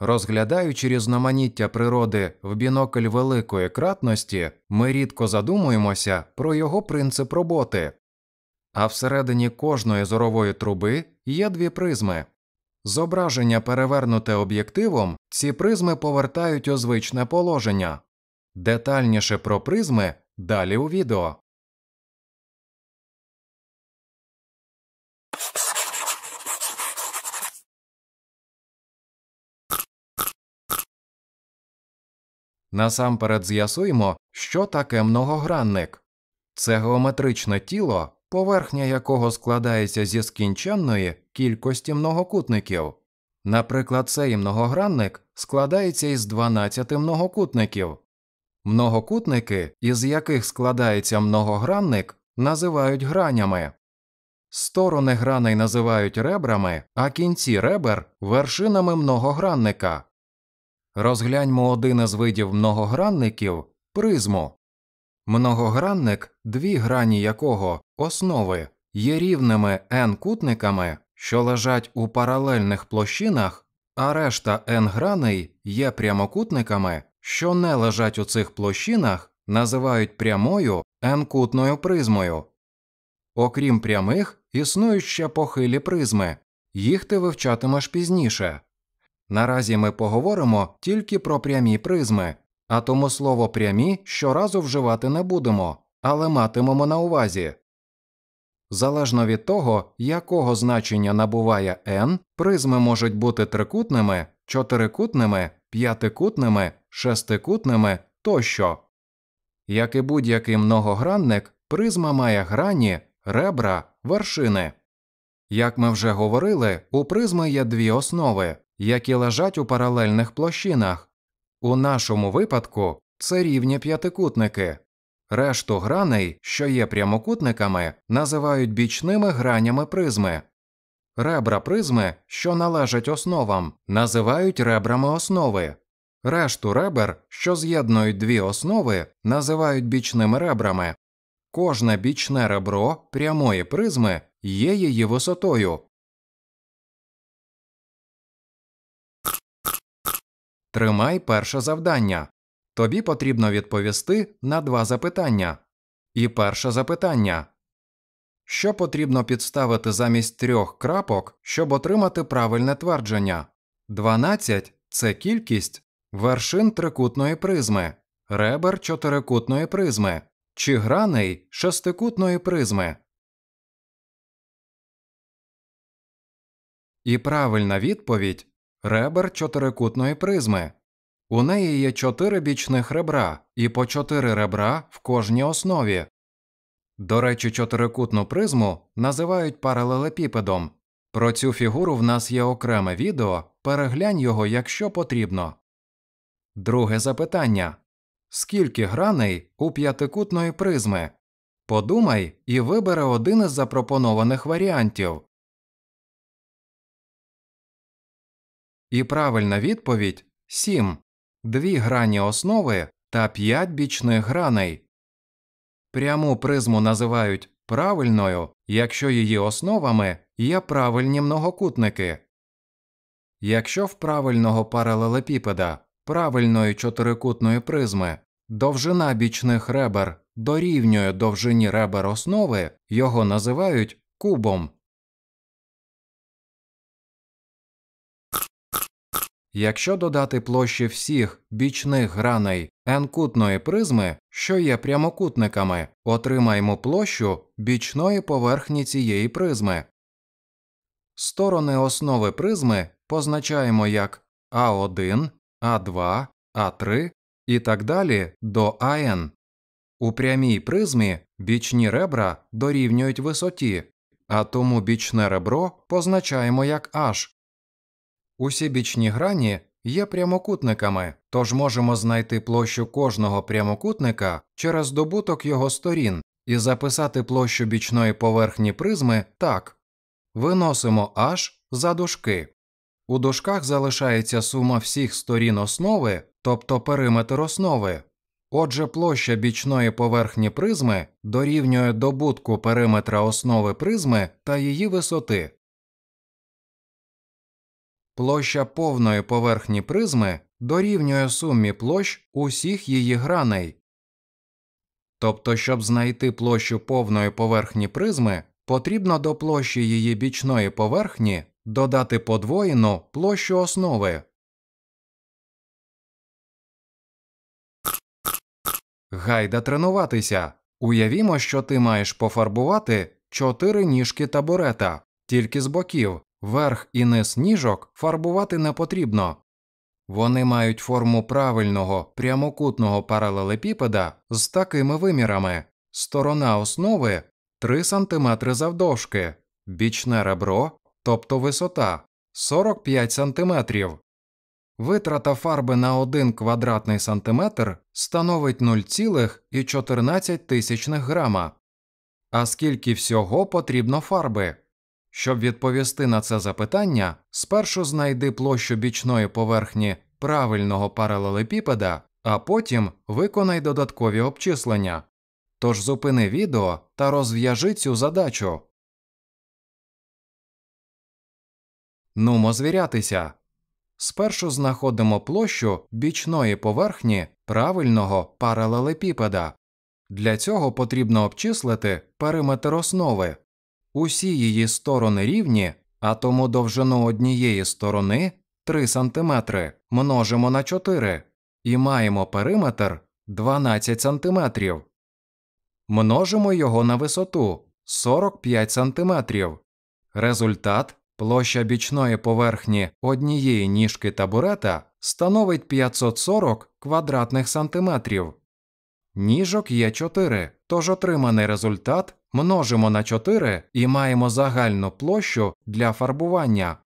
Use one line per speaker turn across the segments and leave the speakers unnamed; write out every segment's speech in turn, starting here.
Розглядаючи різноманіття природи в бінокль великої кратності, ми рідко задумуємося про його принцип роботи. А всередині кожної зорової труби є дві призми. Зображення, перевернуте об'єктивом, ці призми повертають у звичне положення. Детальніше про призми далі у відео. Насамперед з'ясуємо, що таке многогранник. Це геометричне тіло, поверхня якого складається зі скінченної кількості многокутників. Наприклад, цей многогранник складається із 12 многокутників. Многокутники, із яких складається многогранник, називають гранями. Сторони граней називають ребрами, а кінці ребер вершинами многогранника. Розгляньмо один із видів многогранників призму. Многогранник, дві грані якого основи є рівними n кутниками, що лежать у паралельних площинах, а решта n граней є прямокутниками, що не лежать у цих площинах, називають прямою n кутною призмою. Окрім прямих, існують ще похилі призми, їх ти вивчатимеш пізніше. Наразі ми поговоримо тільки про прямі призми, а тому слово прямі щоразу вживати не будемо, але матимемо на увазі. Залежно від того, якого значення набуває n, призми можуть бути трикутними, чотирикутними, п'ятикутними, шестикутними тощо. Як і будь-який многогранник, призма має грані, ребра, вершини. Як ми вже говорили, у призми є дві основи які лежать у паралельних площинах. У нашому випадку це рівні п'ятикутники. Решту граней, що є прямокутниками, називають бічними гранями призми. Ребра призми, що належать основам, називають ребрами основи. Решту ребер, що з'єднують дві основи, називають бічними ребрами. Кожне бічне ребро прямої призми є її висотою, Тримай перше завдання. Тобі потрібно відповісти на два запитання. І перше запитання Що потрібно підставити замість трьох крапок, щоб отримати правильне твердження? 12 це кількість вершин трикутної призми, ребер чотирикутної призми чи граней шестикутної призми. І правильна відповідь ребер чотирикутної призми. У неї є чотири бічних ребра і по чотири ребра в кожній основі. До речі, чотирикутну призму називають паралелепіпедом. Про цю фігуру в нас є окреме відео, переглянь його, якщо потрібно. Друге запитання скільки граней у п'ятикутної призми? Подумай і вибери один із запропонованих варіантів. І правильна відповідь 7. Дві грані основи та п'ять бічних граней. Пряму призму називають правильною, якщо її основами є правильні многокутники. Якщо в правильного паралелепіпеда правильної чотирикутної призми довжина бічних ребер дорівнює довжині ребер основи, його називають кубом. Якщо додати площі всіх бічних граней n-кутної призми, що є прямокутниками, отримаємо площу бічної поверхні цієї призми. Сторони основи призми позначаємо як А1, А2, А3 і так далі до АН. У прямій призмі бічні ребра дорівнюють висоті, а тому бічне ребро позначаємо як H. Усі бічні грані є прямокутниками, тож можемо знайти площу кожного прямокутника через добуток його сторін і записати площу бічної поверхні призми так. Виносимо H за дужки. У дужках залишається сума всіх сторін основи, тобто периметр основи. Отже, площа бічної поверхні призми дорівнює добутку периметра основи призми та її висоти. Площа повної поверхні призми дорівнює сумі площ усіх її граней. Тобто, щоб знайти площу повної поверхні призми, потрібно до площі її бічної поверхні додати подвоєну площу основи. Гайда тренуватися. Уявімо, що ти маєш пофарбувати чотири ніжки табурета тільки з боків, Верх і низ ніжок фарбувати не потрібно. Вони мають форму правильного прямокутного паралелепіпеда з такими вимірами: сторона основи 3 см завдовжки, бічне ребро, тобто висота 45 см. Витрата фарби на 1 квадратний сантиметр становить 0,14 грама. А скільки всього потрібно фарби? Щоб відповісти на це запитання, спершу знайди площу бічної поверхні правильного паралелепіпеда, а потім виконай додаткові обчислення. Тож зупини відео та розв'яжи цю задачу. Нумо звірятися. Спершу знаходимо площу бічної поверхні правильного паралелепіпеда. Для цього потрібно обчислити периметр основи. Усі її сторони рівні, а тому довжину однієї сторони 3 см множимо на 4 і маємо периметр 12 см. Множимо його на висоту 45 см. Результат площа бічної поверхні однієї ніжки табурета становить 540 квадратних сантиметрів. Ніжок є 4, тож отриманий результат множимо на 4 і маємо загальну площу для фарбування.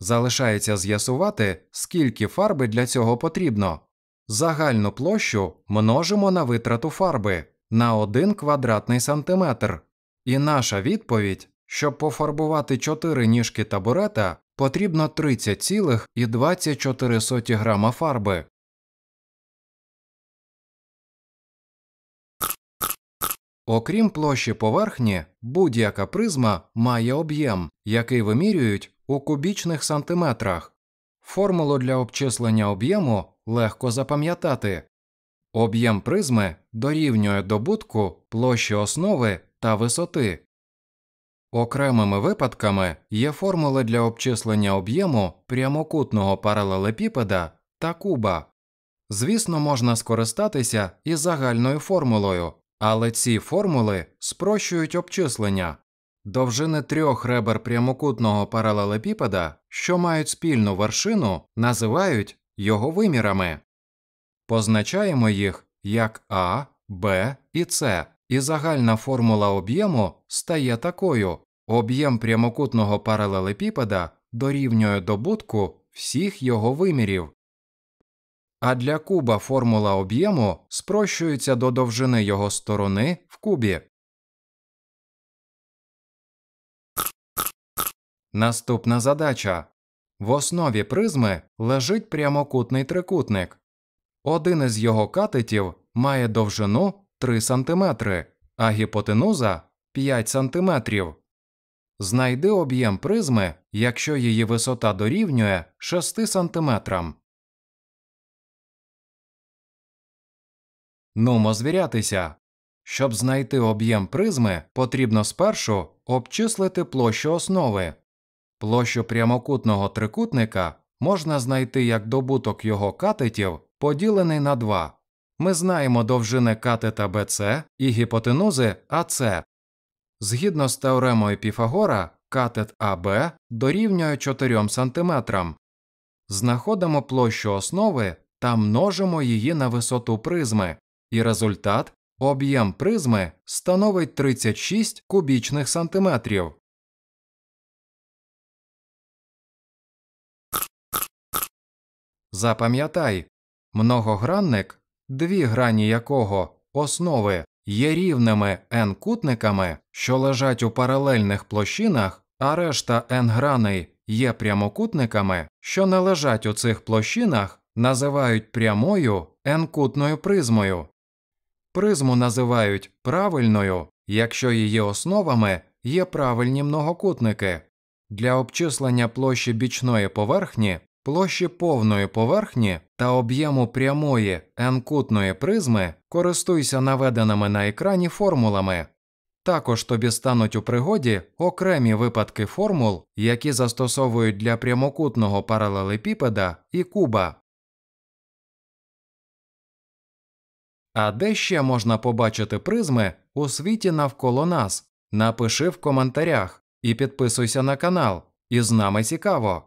Залишається з'ясувати, скільки фарби для цього потрібно. Загальну площу множимо на витрату фарби на 1 квадратний сантиметр. І наша відповідь, щоб пофарбувати 4 ніжки табурета, потрібно 30,24 грама фарби. Окрім площі поверхні, будь-яка призма має об'єм, який вимірюють у кубічних сантиметрах. Формулу для обчислення об'єму легко запам'ятати. Об'єм призми дорівнює добутку площі основи та висоти. Окремими випадками є формули для обчислення об'єму прямокутного паралелепіпеда та куба. Звісно, можна скористатися і загальною формулою, але ці формули спрощують обчислення довжини трьох ребер прямокутного паралелепіпеда, що мають спільну вершину, називають його вимірами. Позначаємо їх як А, Б і С, і загальна формула об'єму стає такою об'єм прямокутного паралелепіпеда дорівнює добутку всіх його вимірів, а для куба формула об'єму спрощується до довжини його сторони в кубі. Наступна задача в основі призми лежить прямокутний трикутник. Один із його катетів має довжину 3 см, а гіпотенуза 5 см. Знайди об'єм призми, якщо її висота дорівнює 6 см. Нумо звірятися. Щоб знайти об'єм призми, потрібно спершу обчислити площу основи. Площу прямокутного трикутника можна знайти як добуток його катетів, поділений на два. Ми знаємо довжини катета BC і гіпотенузи АЦ. Згідно з теоремою Піфагора, катет АБ дорівнює 4 см. Знаходимо площу основи та множимо її на висоту призми. І результат об'єм призми становить 36 кубічних сантиметрів. Запам'ятай многогранник, дві грані якого основи є рівними n кутниками, що лежать у паралельних площинах, а решта n граней є прямокутниками, що не лежать у цих площинах, називають прямою n-кутною призмою. Призму називають правильною, якщо її основами є правильні многокутники. Для обчислення площі бічної поверхні, площі повної поверхні та об'єму прямої n-кутної призми користуйся наведеними на екрані формулами. Також тобі стануть у пригоді окремі випадки формул, які застосовують для прямокутного паралелепіпеда і куба. А де ще можна побачити призми у світі навколо нас? Напиши в коментарях і підписуйся на канал. І з нами цікаво.